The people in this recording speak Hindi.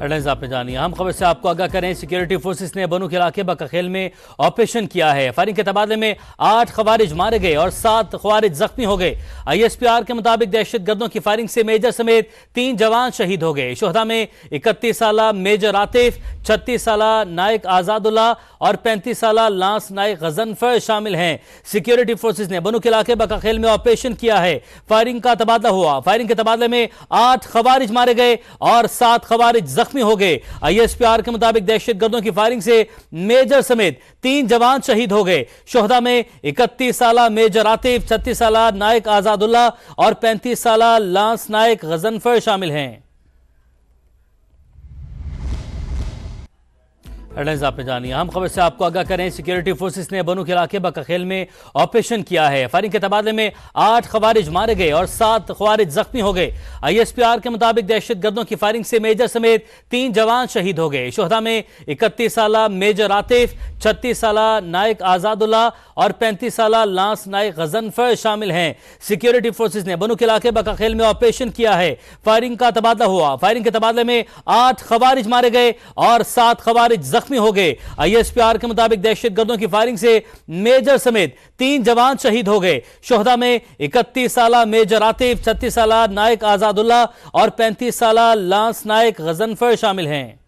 हेडलाइंस आपने जानी हम खबर से आपको आगाह करें सिक्योरिटी फोर्सेस ने बनू के इलाके बकाखेल में ऑपरेशन किया है फायरिंग के तबादले में आठ खवारिज मारे गए और सात खवारिज जख्मी हो गए आईएसपीआर के मुताबिक दहशत गर्दों की फायरिंग से मेजर समेत तीन जवान शहीद हो गए शोहदा में इकतीस साल मेजर आतिफ छत्तीस साल नायक आजादुल्ला और पैंतीस साल लांस नायक गजनफर शामिल हैं सिक्योरिटी फोर्सेज ने बनू के इलाके बकाखेल में ऑपरेशन किया है फायरिंग का तबादला हुआ फायरिंग के तबादले में आठ खवारिज मारे गए और सात खवारिज जख्मी हो गए आईएसपीआर के मुताबिक दहशतगर्दों की फायरिंग से मेजर समेत तीन जवान शहीद हो गए शोहदा में इकतीस साल मेजर आतिफ छत्तीस साल नायक आजादुल्ला और पैंतीस साल लांस नायक गजनफर शामिल हैं हेडलाइंस आपने जानी अहम खबर से आपको आगाह करें सिक्योरिटी फोर्सेस ने बनू के इलाके बकाखेल में ऑपरेशन किया है फायरिंग के तबादले में आठ खवारिज मारे गए और सात खवारिज जख्मी हो गए आईएसपीआर के मुताबिक दहशत गर्दों की फायरिंग से मेजर समेत तीन जवान शहीद हो गए शोहदा में इकतीस साल मेजर आतिफ छत्तीस साल नायक आजादुल्ला और पैंतीस साल लांस नायक गजनफर शामिल हैं सिक्योरिटी फोर्सेज ने बनू के इलाके बकाखेल में ऑपरेशन किया है फायरिंग का तबादला हुआ फायरिंग के तबादले में आठ खवारिज मारे गए और सात खवारिज जख्मी हो गए आईएसपीआर के मुताबिक दहशतगर्दों की फायरिंग से मेजर समेत तीन जवान शहीद हो गए शोहदा में इकतीस साल मेजर आतिफ छत्तीस साल नायक आजादुल्ला और पैंतीस साल लांस नायक गजनफर शामिल हैं